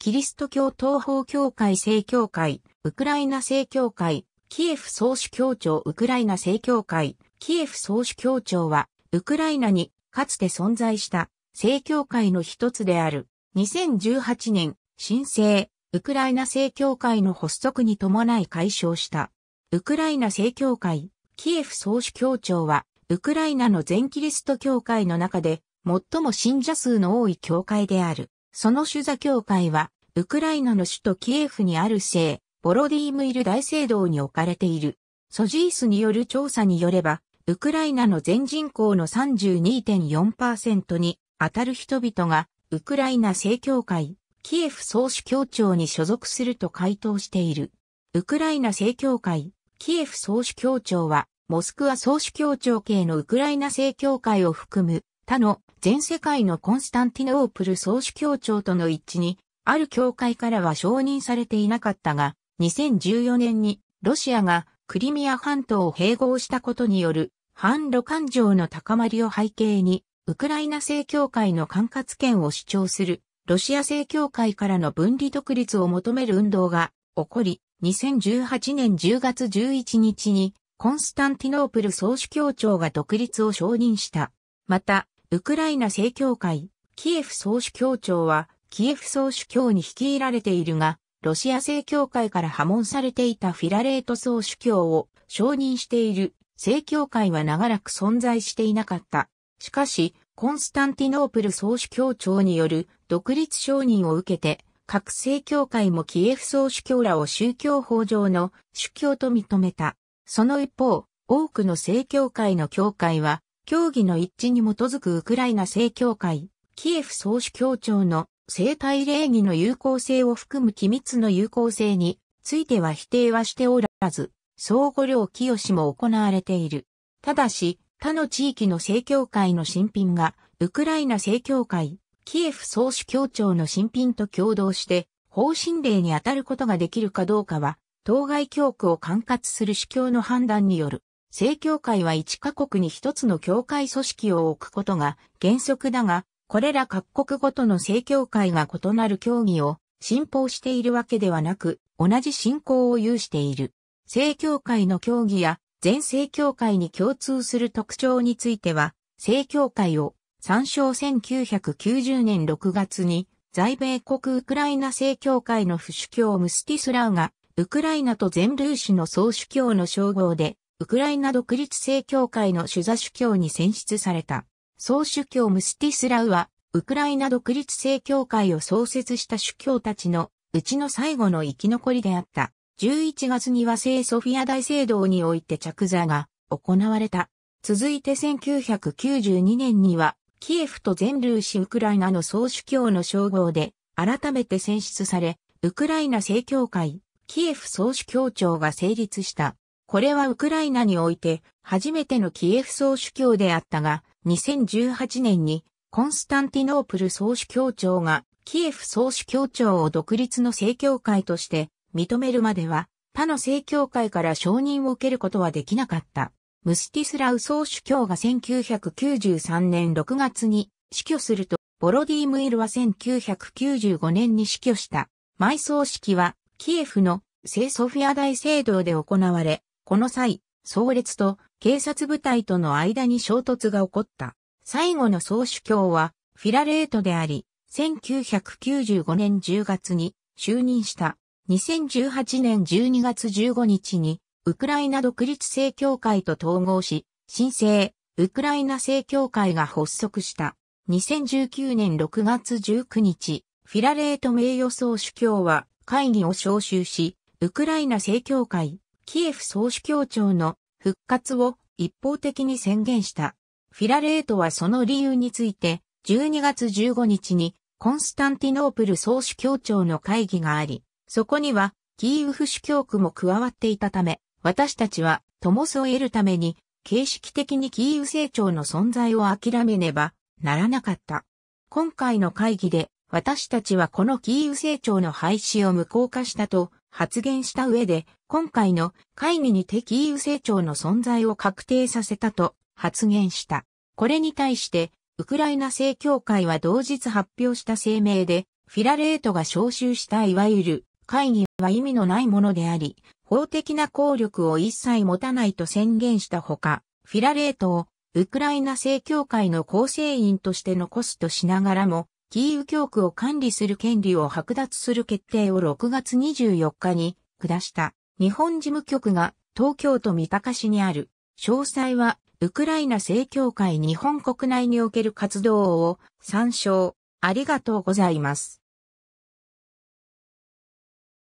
キリスト教東方教会正教会、ウクライナ正教会、キエフ総主教庁ウクライナ正教会、キエフ総主教庁は、ウクライナにかつて存在した正教会の一つである。2018年、新生、ウクライナ正教会の発足に伴い解消した。ウクライナ正教会、キエフ総主教庁は、ウクライナの全キリスト教会の中で、最も信者数の多い教会である。その主座教会は、ウクライナの首都キエフにある聖、ボロディームイル大聖堂に置かれている。ソジースによる調査によれば、ウクライナの全人口の32.4%に当たる人々が、ウクライナ正教会、キエフ総主教庁に所属すると回答している。ウクライナ正教会、キエフ総主教庁は、モスクワ総主教庁系のウクライナ正教会を含む他の全世界のコンスタンティノープル総主教庁との一致に、ある教会からは承認されていなかったが、2014年にロシアがクリミア半島を併合したことによる反ロ感情の高まりを背景に、ウクライナ正教会の管轄権を主張するロシア正教会からの分離独立を求める運動が起こり、2018年10月11日にコンスタンティノープル総主教庁が独立を承認した。また、ウクライナ正教会、キエフ総主教庁は、キエフ総主教に率いられているが、ロシア正教会から破門されていたフィラレート総主教を承認している正教会は長らく存在していなかった。しかし、コンスタンティノープル総主教庁による独立承認を受けて、各正教会もキエフ総主教らを宗教法上の主教と認めた。その一方、多くの正教会の教会は協議の一致に基づくウクライナ正教会、キエフ総主教庁の生体礼儀の有効性を含む機密の有効性については否定はしておらず、相互量清も行われている。ただし、他の地域の正教会の新品が、ウクライナ正教会、キエフ総主教庁の新品と共同して、方針令に当たることができるかどうかは、当該教区を管轄する主教の判断による。正教会は一カ国に一つの教会組織を置くことが原則だが、これら各国ごとの正教会が異なる教義を信奉しているわけではなく、同じ信仰を有している。正教会の教義や全正教会に共通する特徴については、正教会を参照1990年6月に在米国ウクライナ正教会の不主教ムスティスラウがウクライナと全ルーシの総主教の称号でウクライナ独立正教会の主座主教に選出された。総主教ムスティスラウは、ウクライナ独立正教会を創設した主教たちのうちの最後の生き残りであった。11月には聖ソフィア大聖堂において着座が行われた。続いて1992年には、キエフと全ルーシウクライナの総主教の称号で改めて選出され、ウクライナ正教会、キエフ総主教庁が成立した。これはウクライナにおいて初めてのキエフ総主教であったが、2018年にコンスタンティノープル総主教庁がキエフ総主教庁を独立の正教会として認めるまでは他の正教会から承認を受けることはできなかった。ムスティスラウ総主教が1993年6月に死去すると、ボロディムイルは1995年に死去した。埋葬式はキエフの聖ソフィア大聖堂で行われ、この際、総列と警察部隊との間に衝突が起こった。最後の総主教はフィラレートであり、1995年10月に就任した。2018年12月15日に、ウクライナ独立正教会と統合し、新生、ウクライナ正教会が発足した。2019年6月19日、フィラレート名誉総主教は会議を招集し、ウクライナ正教会、キエフ総主教庁の復活を一方的に宣言した。フィラレートはその理由について、12月15日にコンスタンティノープル総主教庁の会議があり、そこにはキーウフ主教区も加わっていたため、私たちはトモスを得るために、形式的にキーウ成長の存在を諦めねばならなかった。今回の会議で私たちはこのキーウ成長の廃止を無効化したと発言した上で、今回の会議に敵意右成長の存在を確定させたと発言した。これに対して、ウクライナ正教会は同日発表した声明で、フィラレートが招集したいわゆる会議は意味のないものであり、法的な効力を一切持たないと宣言したほか、フィラレートをウクライナ正教会の構成員として残すとしながらも、キーウ教区を管理する権利を剥奪する決定を6月24日に下した。日本事務局が東京都三鷹市にある。詳細は、ウクライナ正教会日本国内における活動を参照。ありがとうございます。